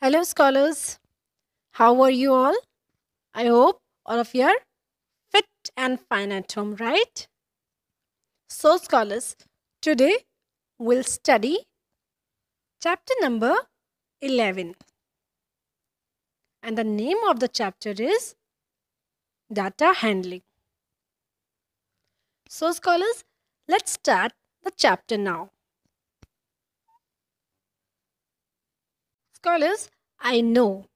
Hello scholars, how are you all? I hope all of you are fit and fine at home, right? So scholars, today we'll study chapter number 11 and the name of the chapter is data handling. So scholars, let's start the chapter now. scholars I know.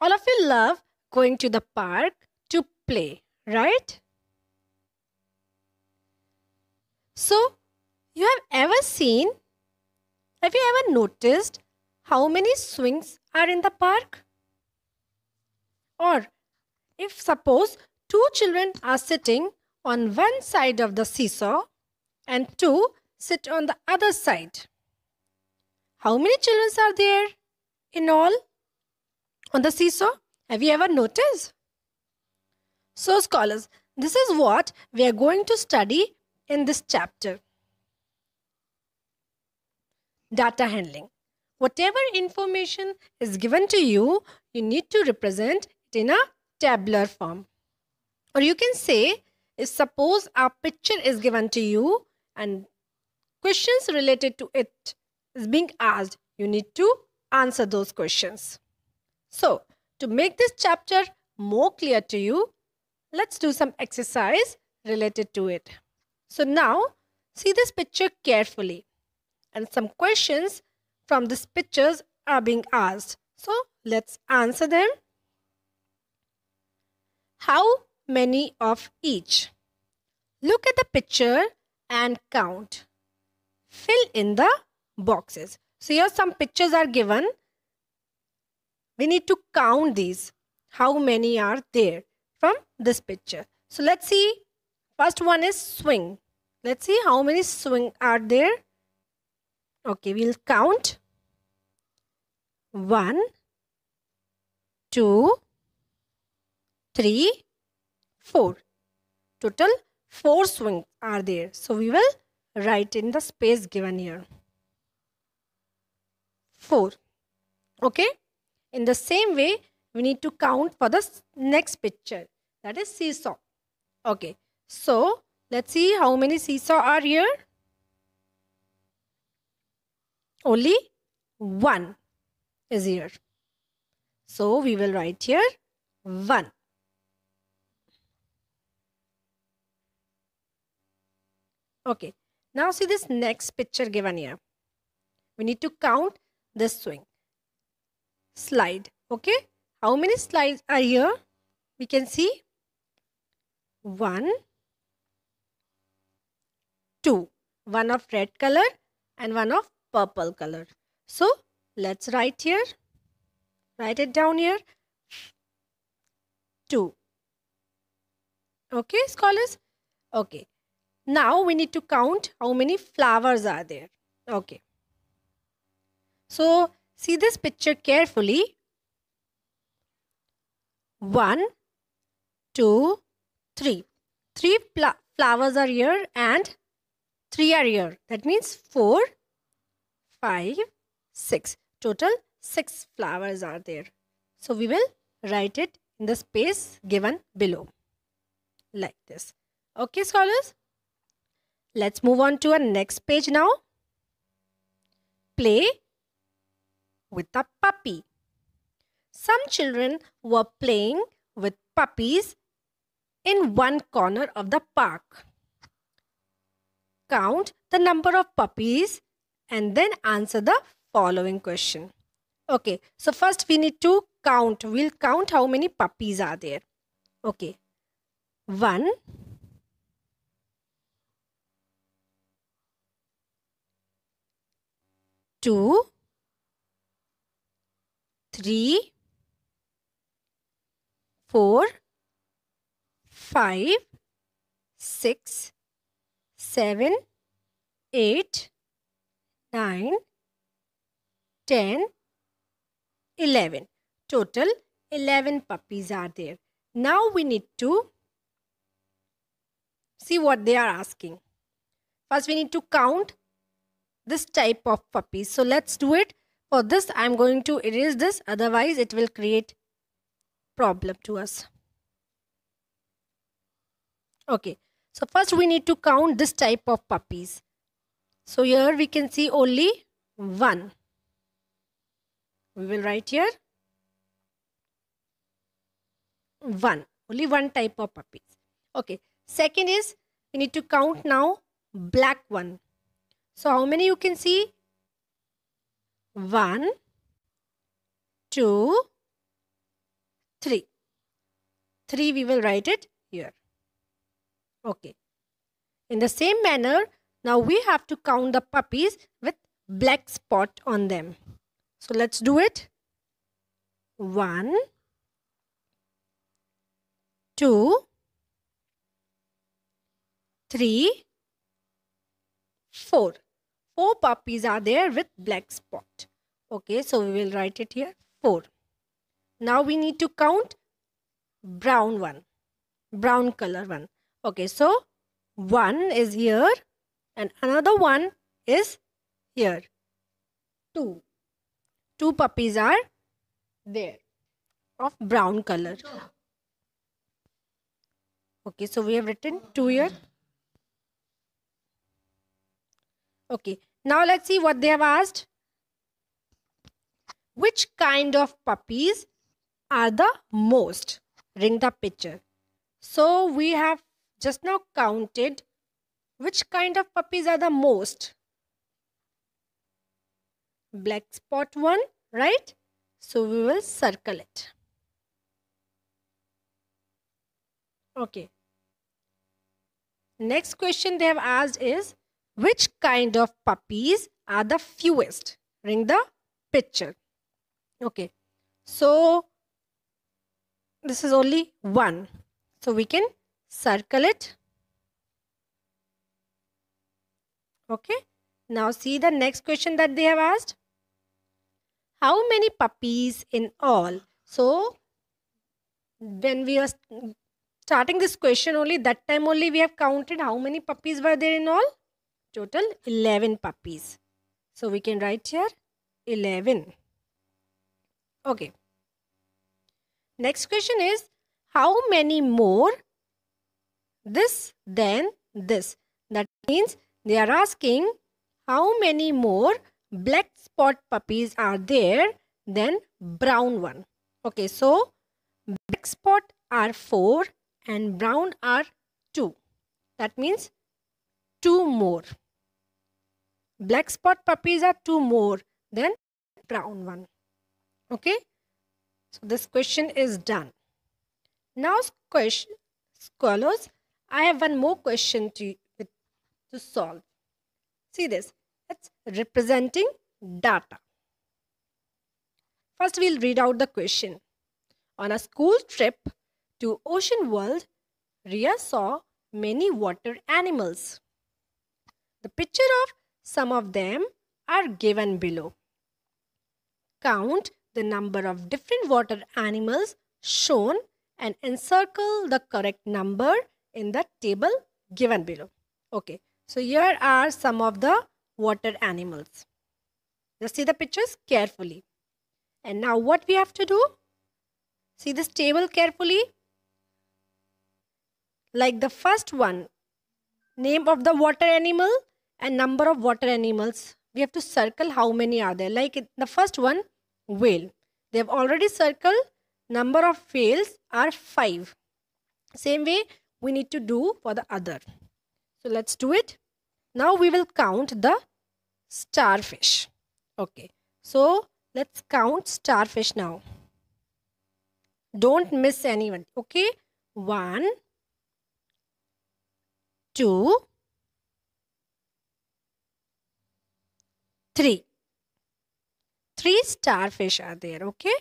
All of you love going to the park to play, right? So, you have ever seen, have you ever noticed how many swings are in the park? Or, if suppose two children are sitting on one side of the seesaw and two sit on the other side. How many children are there? in all on the seesaw? Have you ever noticed? So scholars, this is what we are going to study in this chapter. Data handling. Whatever information is given to you, you need to represent it in a tabular form. Or you can say, if suppose a picture is given to you and questions related to it is being asked, you need to answer those questions. So, to make this chapter more clear to you, let's do some exercise related to it. So now, see this picture carefully. And some questions from these pictures are being asked. So let's answer them. How many of each? Look at the picture and count. Fill in the boxes. So here some pictures are given. We need to count these. How many are there from this picture? So let's see. First one is swing. Let's see how many swing are there. Okay, we'll count. One, two, three, four. Total 4 swings are there. So we will write in the space given here. 4 okay in the same way we need to count for the next picture that is seesaw okay so let's see how many seesaw are here only one is here so we will write here one okay now see this next picture given here we need to count this swing slide okay how many slides are here we can see one two one of red color and one of purple color so let's write here write it down here two okay scholars okay now we need to count how many flowers are there okay so, see this picture carefully. One, two, three. Three flowers are here and three are here. That means four, five, six. Total six flowers are there. So, we will write it in the space given below like this. Okay, scholars? Let's move on to our next page now. Play with a puppy. Some children were playing with puppies in one corner of the park. Count the number of puppies and then answer the following question. Okay, so first we need to count. We'll count how many puppies are there. Okay, one, two, three, four, five, six, seven, eight, nine, ten, eleven. Total 11 puppies are there. Now we need to see what they are asking. First we need to count this type of puppies. So let's do it for this, I am going to erase this, otherwise it will create problem to us. Okay, so first we need to count this type of puppies. So here we can see only one. We will write here one, only one type of puppies. Okay, second is we need to count now black one. So how many you can see? One, two, three, three. three. Three we will write it here. Okay. In the same manner, now we have to count the puppies with black spot on them. So let's do it. One, two, three, four four puppies are there with black spot. Okay, so we will write it here 4. Now we need to count brown one, brown color one. Okay, so 1 is here and another one is here. 2. Two puppies are there of brown color. Okay, so we have written 2 here. Okay, now let's see what they have asked. Which kind of puppies are the most? Ring the picture. So we have just now counted which kind of puppies are the most? Black spot one, right? So we will circle it. Okay. Next question they have asked is which kind of puppies are the fewest? Bring the picture. Okay. So this is only one. So we can circle it. Okay. Now see the next question that they have asked. How many puppies in all? So when we are starting this question only, that time only we have counted how many puppies were there in all total 11 puppies. So we can write here 11. Okay. Next question is how many more this than this? That means they are asking how many more black spot puppies are there than brown one. Okay, so black spot are 4 and brown are 2. That means two more. Black spot puppies are two more than brown one. Okay. So this question is done. Now question, scholars, I have one more question to, to solve. See this. It's representing data. First, we'll read out the question. On a school trip to Ocean World, Ria saw many water animals. The picture of some of them are given below. Count the number of different water animals shown and encircle the correct number in the table given below. Okay, so here are some of the water animals. Just see the pictures carefully. And now what we have to do? See this table carefully. Like the first one, name of the water animal and number of water animals we have to circle how many are there like the first one whale they have already circled number of whales are 5 same way we need to do for the other so let's do it now we will count the starfish okay so let's count starfish now don't miss anyone okay one two 3. 3 starfish are there, okay?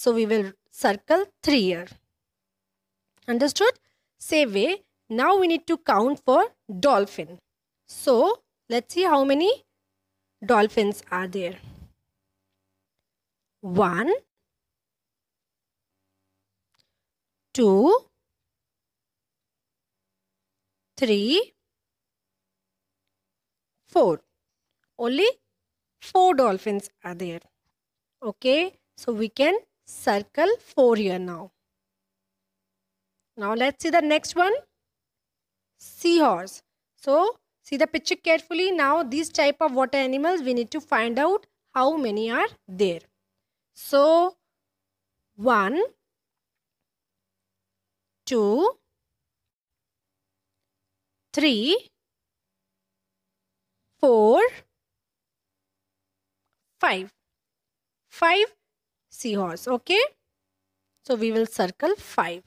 So we will circle 3 here. Understood? Same way, now we need to count for dolphin. So let's see how many dolphins are there. 1, 2, 3, 4. Only four dolphins are there okay so we can circle four here now now let's see the next one seahorse so see the picture carefully now these type of water animals we need to find out how many are there so one two three four 5. 5 seahorse. Okay. So we will circle 5.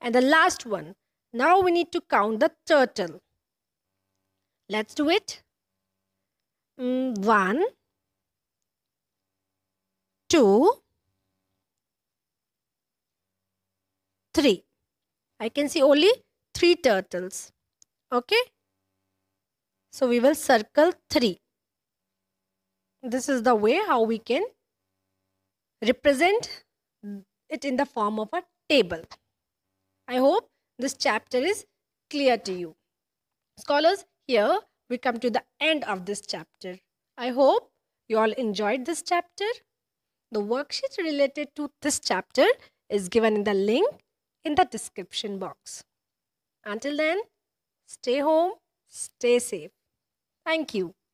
And the last one. Now we need to count the turtle. Let's do it. Mm, 1. 2. 3. I can see only 3 turtles. Okay. So we will circle 3. This is the way how we can represent it in the form of a table. I hope this chapter is clear to you. Scholars, here we come to the end of this chapter. I hope you all enjoyed this chapter. The worksheet related to this chapter is given in the link in the description box. Until then, stay home, stay safe. Thank you.